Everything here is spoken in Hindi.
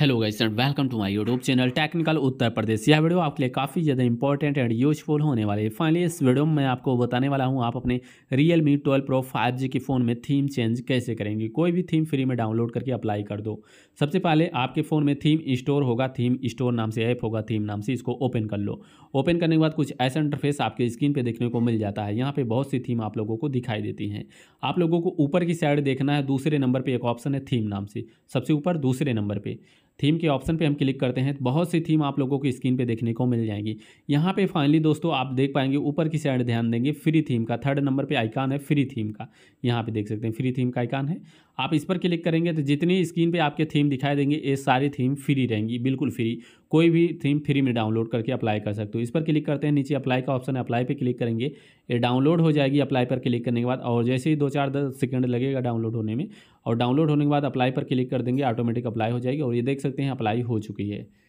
hello guys and welcome to my YouTube channel technical Uttar Pradesh यह वीडियो आपके लिए काफ़ी ज़्यादा इंपॉर्टेंट एंड यूजफुल होने वाले हैं फाइनली इस वीडियो में मैं आपको बताने वाला हूं आप अपने Realme twelve pro five G के फ़ोन में थीम चेंज कैसे करेंगे कोई भी थीम फ्री में डाउनलोड करके अप्लाई कर दो सबसे पहले आपके फ़ोन में थीम स्टोर होगा थीम स्टोर नाम से ऐप होगा थीम नाम से इसको ओपन कर लो ओपन करने के बाद कुछ ऐसा इंटरफेस आपके स्क्रीन पर देखने को मिल जाता है यहाँ पर बहुत सी थीम आप लोगों को दिखाई देती हैं आप लोगों को ऊपर की साइड देखना है दूसरे नंबर पर एक ऑप्शन है थीम नाम से सबसे ऊपर दूसरे नंबर पर थीम के ऑप्शन पे हम क्लिक करते हैं तो बहुत सी थीम आप लोगों की स्क्रीन पे देखने को मिल जाएगी यहाँ पे फाइनली दोस्तों आप देख पाएंगे ऊपर की साइड ध्यान देंगे फ्री थीम का थर्ड नंबर पे आइकान है फ्री थीम का यहाँ पे देख सकते हैं फ्री थीम का आइकान है आप इस पर क्लिक करेंगे तो जितनी स्क्रीन पर आपके थीम दिखाई देंगे ये सारी थीम फ्री रहेंगी बिल्कुल फ्री कोई भी थीम फ्री में डाउनलोड करके अप्लाई कर सकते हो इस पर क्लिक करते हैं नीचे अप्लाई का ऑप्शन है अप्लाई पर क्लिक करेंगे ये डाउनलोड हो जाएगी अप्लाई पर क्लिक करने के बाद और जैसे ही दो चार दस सेकेंड लगेगा डाउनलोड होने में और डाउनलोड होने के बाद अप्लाई पर क्लिक कर देंगे ऑटोमेटिक अप्लाई हो जाएगी और ये देख सकते हैं अप्लाई हो चुकी है